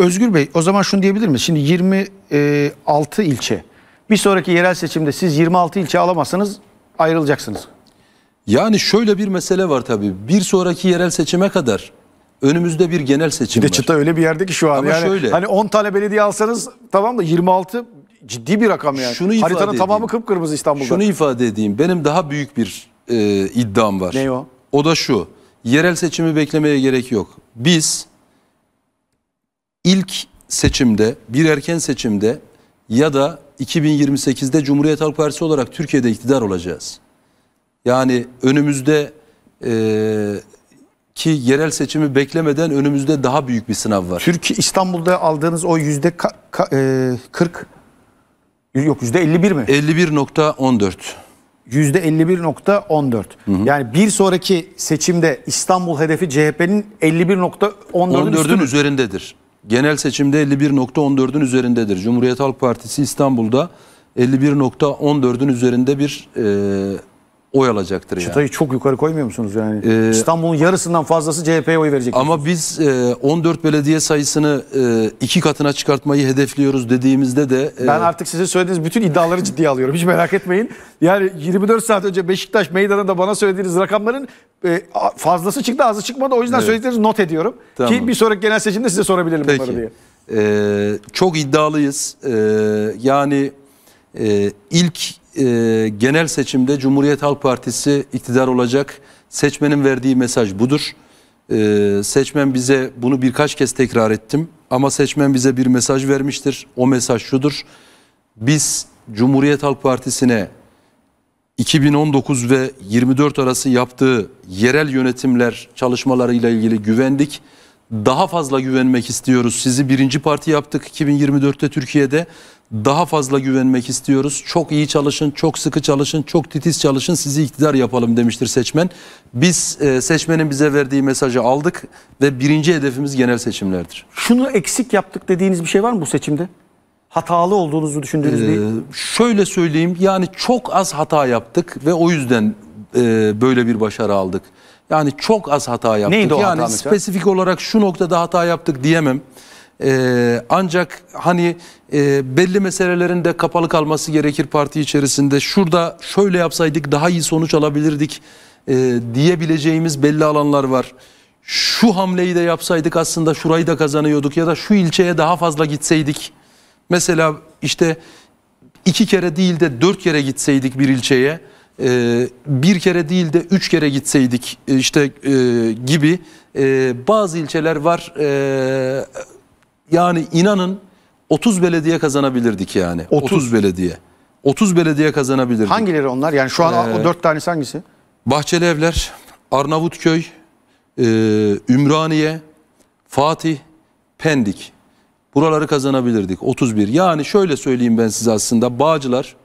Özgür Bey o zaman şunu diyebilir miyiz? Şimdi 26 e, ilçe. Bir sonraki yerel seçimde siz 26 ilçe alamazsanız ayrılacaksınız. Yani şöyle bir mesele var tabii. Bir sonraki yerel seçime kadar önümüzde bir genel seçim bir de var. çıta öyle bir yerde ki şu an. Ama yani şöyle. Hani 10 tane belediye alsanız tamam da 26 ciddi bir rakam yani. Şunu ifade Haritanın edeyim. tamamı kıpkırmızı İstanbul'da. Şunu ifade edeyim. Benim daha büyük bir e, iddiam var. Ne o? O da şu. Yerel seçimi beklemeye gerek yok. Biz ilk seçimde, bir erken seçimde ya da 2028'de Cumhuriyet Halk Partisi olarak Türkiye'de iktidar olacağız. Yani önümüzde e, ki yerel seçimi beklemeden önümüzde daha büyük bir sınav var. Türkiye İstanbul'da aldığınız o yüzde 40 yok yüzde 51 mi? 51.14. Yüzde 51.14. Yani bir sonraki seçimde İstanbul hedefi CHP'nin 51.14'ün 14'ün üzerindedir genel seçimde 51.14'ün üzerindedir. Cumhuriyet Halk Partisi İstanbul'da 51.14'ün üzerinde bir e, oy alacaktır. Çıtayı yani. çok yukarı koymuyor musunuz yani? Ee, İstanbul'un yarısından fazlası CHP'ye oy verecek. Ama biz e, 14 belediye sayısını e, iki katına çıkartmayı hedefliyoruz dediğimizde de... E, ben artık size söylediğiniz bütün iddiaları ciddiye alıyorum. Hiç merak etmeyin. Yani 24 saat önce Beşiktaş meydanında bana söylediğiniz rakamların e, fazlası çıktı azı çıkmadı. O yüzden evet. söylediklerinizi not ediyorum. Tamam. Ki bir sonraki genel seçimde size sorabilirim Peki. bunları diye. Ee, çok iddialıyız. Ee, yani e, ilk e, genel seçimde Cumhuriyet Halk Partisi iktidar olacak. Seçmenin verdiği mesaj budur. E, seçmen bize bunu birkaç kez tekrar ettim ama seçmen bize bir mesaj vermiştir. O mesaj şudur. Biz Cumhuriyet Halk Partisi'ne 2019 ve 24 arası yaptığı yerel yönetimler çalışmalarıyla ilgili güvendik. Daha fazla güvenmek istiyoruz. Sizi birinci parti yaptık 2024'te Türkiye'de daha fazla güvenmek istiyoruz. Çok iyi çalışın, çok sıkı çalışın, çok titiz çalışın, sizi iktidar yapalım demiştir seçmen. Biz e, seçmenin bize verdiği mesajı aldık ve birinci hedefimiz genel seçimlerdir. Şunu eksik yaptık dediğiniz bir şey var mı bu seçimde? Hatalı olduğunuzu düşündüğünüz ee, Şöyle söyleyeyim, yani çok az hata yaptık ve o yüzden e, böyle bir başarı aldık. Yani çok az hata yaptık. Neydi o yani hata spesifik olarak şu noktada hata yaptık diyemem. Ee, ancak hani e, belli meselelerin de kapalı kalması gerekir parti içerisinde. Şurada şöyle yapsaydık daha iyi sonuç alabilirdik e, diyebileceğimiz belli alanlar var. Şu hamleyi de yapsaydık aslında şurayı da kazanıyorduk ya da şu ilçeye daha fazla gitseydik. Mesela işte iki kere değil de dört kere gitseydik bir ilçeye e, bir kere değil de üç kere gitseydik e, işte e, gibi e, bazı ilçeler var e, yani inanın 30 belediye kazanabilirdik yani. 30, 30 belediye. 30 belediye kazanabilirdik. Hangileri onlar? Yani şu an ee, o 4 tanesi hangisi? Bahçeli Evler, Arnavutköy, e, Ümraniye, Fatih, Pendik. Buraları kazanabilirdik. 31. Yani şöyle söyleyeyim ben size aslında. Bağcılar,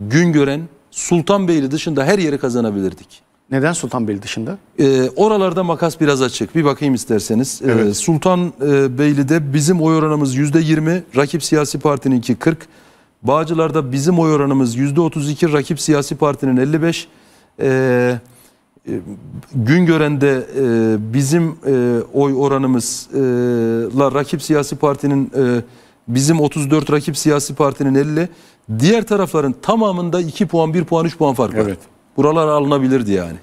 Güngören, Sultanbeyli dışında her yeri kazanabilirdik. Neden Sultanbeyli dışında? E, oralarda makas biraz açık. Bir bakayım isterseniz. Ee, evet. E, Sultanbeyli'de bizim oy oranımız %20, rakip siyasi partininki 40. Bağcılar'da bizim oy oranımız %32, rakip siyasi partinin 55. Ee, e, gün görende e, bizim e, oy oranımızla e, rakip siyasi partinin e, bizim 34 rakip siyasi partinin 50 diğer tarafların tamamında 2 puan 1 puan 3 puan fark var. Evet. Buralar alınabilirdi yani.